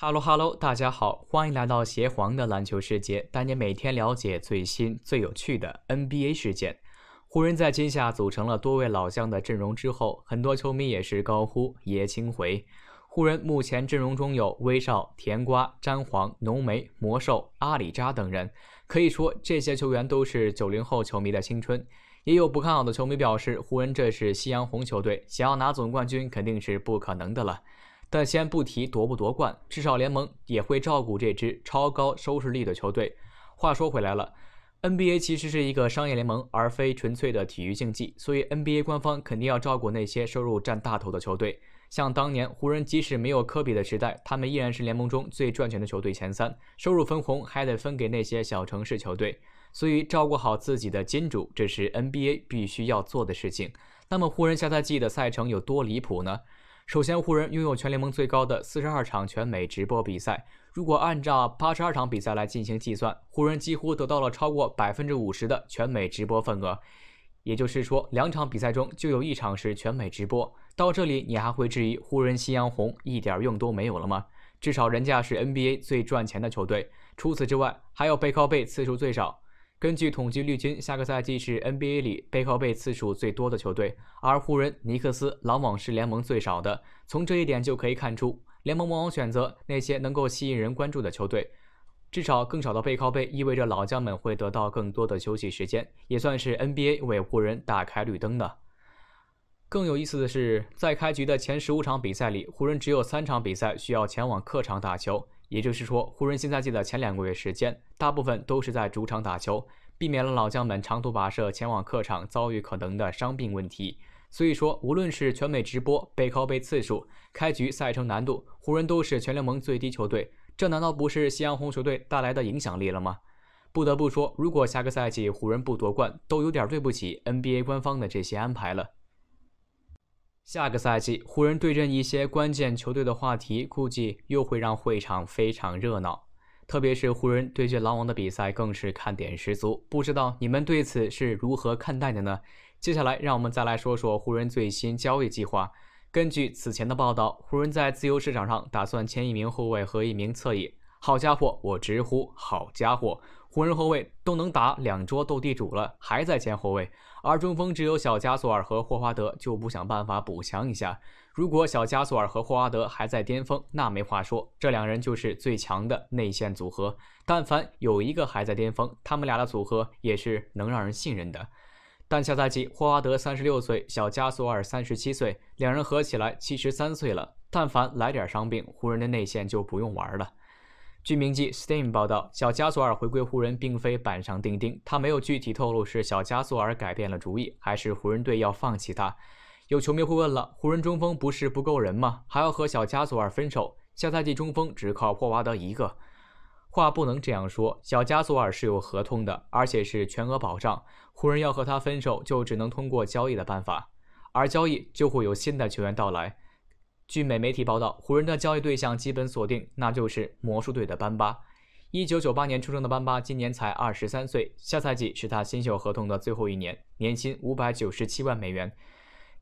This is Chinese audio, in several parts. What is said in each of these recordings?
哈喽哈喽，大家好，欢迎来到邪皇的篮球世界，带你每天了解最新最有趣的 NBA 事件。湖人在今夏组成了多位老将的阵容之后，很多球迷也是高呼“爷青回”。湖人目前阵容中有威少、甜瓜、詹皇、浓眉、魔兽、阿里扎等人，可以说这些球员都是九零后球迷的青春。也有不看好的球迷表示，湖人这是夕阳红球队，想要拿总冠军肯定是不可能的了。但先不提夺不夺冠，至少联盟也会照顾这支超高收视率的球队。话说回来了，NBA 其实是一个商业联盟，而非纯粹的体育竞技，所以 NBA 官方肯定要照顾那些收入占大头的球队。像当年湖人即使没有科比的时代，他们依然是联盟中最赚钱的球队前三，收入分红还得分给那些小城市球队。所以照顾好自己的金主，这是 NBA 必须要做的事情。那么湖人下赛季的赛程有多离谱呢？首先，湖人拥有全联盟最高的四十二场全美直播比赛。如果按照八十二场比赛来进行计算，湖人几乎得到了超过百分之五十的全美直播份额，也就是说，两场比赛中就有一场是全美直播。到这里，你还会质疑湖人夕阳红一点用都没有了吗？至少人家是 NBA 最赚钱的球队。除此之外，还有背靠背次数最少。根据统计，绿军下个赛季是 NBA 里背靠背次数最多的球队，而湖人、尼克斯、篮网是联盟最少的。从这一点就可以看出，联盟往往选择那些能够吸引人关注的球队。至少更少的背靠背意味着老将们会得到更多的休息时间，也算是 NBA 为湖人打开绿灯的。更有意思的是，在开局的前十五场比赛里，湖人只有三场比赛需要前往客场打球。也就是说，湖人新赛季的前两个月时间，大部分都是在主场打球，避免了老将们长途跋涉前往客场遭遇可能的伤病问题。所以说，无论是全美直播、背靠背次数、开局赛程难度，湖人都是全联盟最低球队。这难道不是夕阳红球队带来的影响力了吗？不得不说，如果下个赛季湖人不夺冠，都有点对不起 NBA 官方的这些安排了。下个赛季，湖人对阵一些关键球队的话题，估计又会让会场非常热闹。特别是湖人对阵狼王的比赛，更是看点十足。不知道你们对此是如何看待的呢？接下来，让我们再来说说湖人最新交易计划。根据此前的报道，湖人在自由市场上打算签一名后卫和一名侧翼。好家伙，我直呼好家伙！湖人后卫都能打两桌斗地主了，还在前后卫，而中锋只有小加索尔和霍华德，就不想办法补强一下？如果小加索尔和霍华德还在巅峰，那没话说，这两人就是最强的内线组合。但凡有一个还在巅峰，他们俩的组合也是能让人信任的。但下赛季，霍华德三十六岁，小加索尔三十七岁，两人合起来七十三岁了。但凡来点伤病，湖人的内线就不用玩了。据名记 s t e a m 报道，小加索尔回归湖人并非板上钉钉。他没有具体透露是小加索尔改变了主意，还是湖人队要放弃他。有球迷会问了：湖人中锋不是不够人吗？还要和小加索尔分手？下赛季中锋只靠霍华德一个。话不能这样说，小加索尔是有合同的，而且是全额保障。湖人要和他分手，就只能通过交易的办法，而交易就会有新的球员到来。据美媒体报道，湖人的交易对象基本锁定，那就是魔术队的班巴。一九九八年出生的班巴今年才二十三岁，下赛季是他新秀合同的最后一年，年薪五百九十七万美元。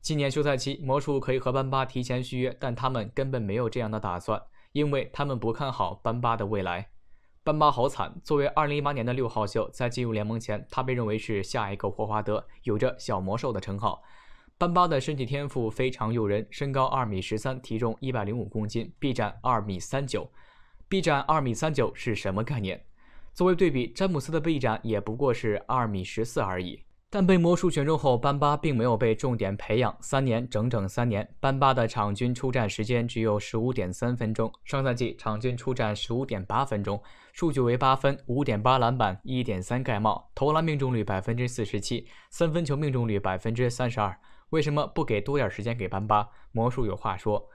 今年休赛期，魔术可以和班巴提前续约，但他们根本没有这样的打算，因为他们不看好班巴的未来。班巴好惨，作为二零一八年的六号秀，在进入联盟前，他被认为是下一个霍华德，有着“小魔兽”的称号。班巴的身体天赋非常诱人，身高二米十三，体重一百零五公斤，臂展二米三九。臂展二米三九是什么概念？作为对比，詹姆斯的臂展也不过是二米十四而已。但被魔术选中后，班巴并没有被重点培养，三年整整三年，班巴的场均出战时间只有十五点三分钟。上赛季场均出战十五点八分钟，数据为八分五点八篮板一点三盖帽，投篮命中率百分之四十七，三分球命中率百分之三十二。为什么不给多点时间给班巴？魔术有话说。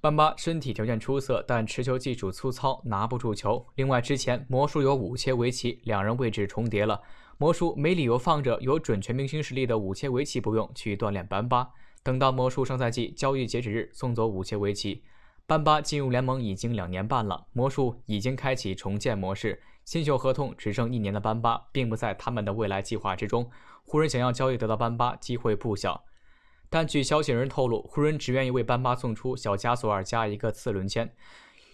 班巴身体条件出色，但持球技术粗糙，拿不住球。另外，之前魔术有五切维奇，两人位置重叠了。魔术没理由放着有准全明星实力的五切维奇不用去锻炼班巴。等到魔术上赛季交易截止日送走五切维奇，班巴进入联盟已经两年半了，魔术已经开启重建模式。新秀合同只剩一年的班巴，并不在他们的未来计划之中。湖人想要交易得到班巴，机会不小。但据消息人透露，湖人只愿意为班巴送出小加索尔加一个次轮签。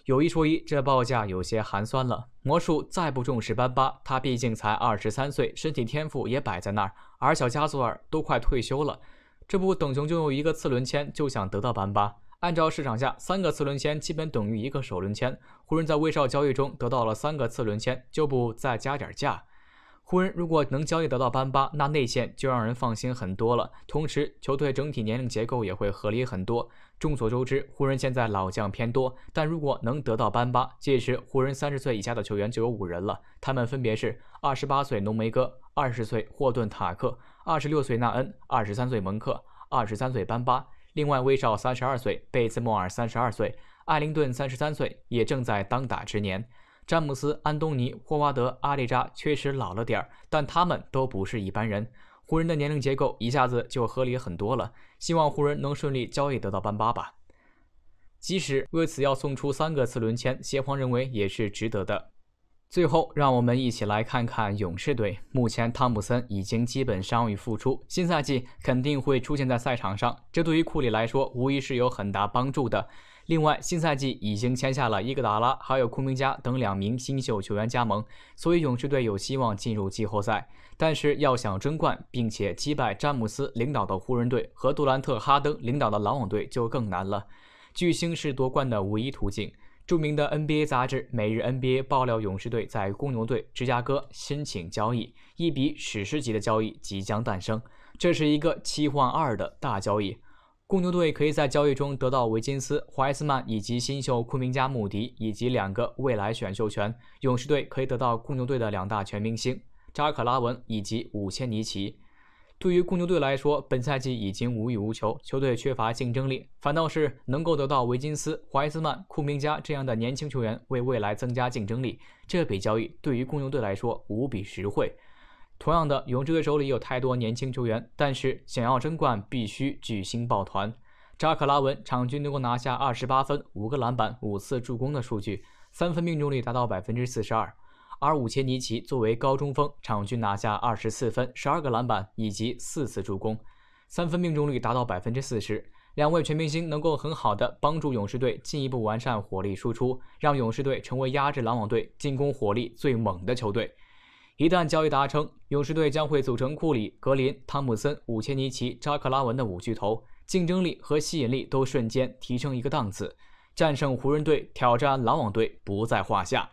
有一说一，这报价有些寒酸了。魔术再不重视班巴，他毕竟才二十三岁，身体天赋也摆在那儿。而小加索尔都快退休了，这不，等雄就用一个次轮签就想得到班巴。按照市场价，三个次轮签基本等于一个首轮签。湖人，在威少交易中得到了三个次轮签，就不再加点价。湖人如果能交易得到班巴，那内线就让人放心很多了。同时，球队整体年龄结构也会合理很多。众所周知，湖人现在老将偏多，但如果能得到班巴，届时湖人三十岁以下的球员就有五人了。他们分别是二十八岁浓眉哥、二十岁霍顿塔克、二十六岁纳恩、二十三岁蒙克、二十三岁班巴。另外，威少三十二岁，贝兹莫尔三十二岁，艾灵顿三十三岁，也正在当打之年。詹姆斯、安东尼、霍华德、阿里扎确实老了点儿，但他们都不是一般人。湖人的年龄结构一下子就合理很多了。希望湖人能顺利交易得到班巴吧，即使为此要送出三个次轮签，协皇认为也是值得的。最后，让我们一起来看看勇士队。目前，汤普森已经基本伤愈复出，新赛季肯定会出现在赛场上。这对于库里来说，无疑是有很大帮助的。另外，新赛季已经签下了伊格达拉，还有库明加等两名新秀球员加盟，所以勇士队有希望进入季后赛。但是，要想争冠，并且击败詹姆斯领导的湖人队和杜兰特、哈登领导的篮网队，就更难了。巨星是夺冠的唯一途径。著名的 NBA 杂志《每日 NBA》爆料，勇士队在公牛队芝加哥申请交易，一笔史诗级的交易即将诞生。这是一个七换二的大交易，公牛队可以在交易中得到维金斯、怀斯曼以及新秀库明加、穆迪以及两个未来选秀权。勇士队可以得到公牛队的两大全明星扎克拉文以及五千尼奇。对于公牛队来说，本赛季已经无欲无求，球队缺乏竞争力，反倒是能够得到维金斯、怀斯曼、库明加这样的年轻球员，为未来增加竞争力。这笔交易对于公牛队来说无比实惠。同样的，勇士队手里有太多年轻球员，但是想要争冠必须巨星抱团。扎克拉文场均能够拿下二十八分、五个篮板、五次助攻的数据，三分命中率达到百分之四十二。而五千尼奇作为高中锋，场均拿下二十四分、十二个篮板以及四次助攻，三分命中率达到百分之四十。两位全明星能够很好的帮助勇士队进一步完善火力输出，让勇士队成为压制篮网队进攻火力最猛的球队。一旦交易达成，勇士队将会组成库里、格林、汤姆森、五千尼奇、扎克拉文的五巨头，竞争力和吸引力都瞬间提升一个档次，战胜湖人队、挑战篮网队不在话下。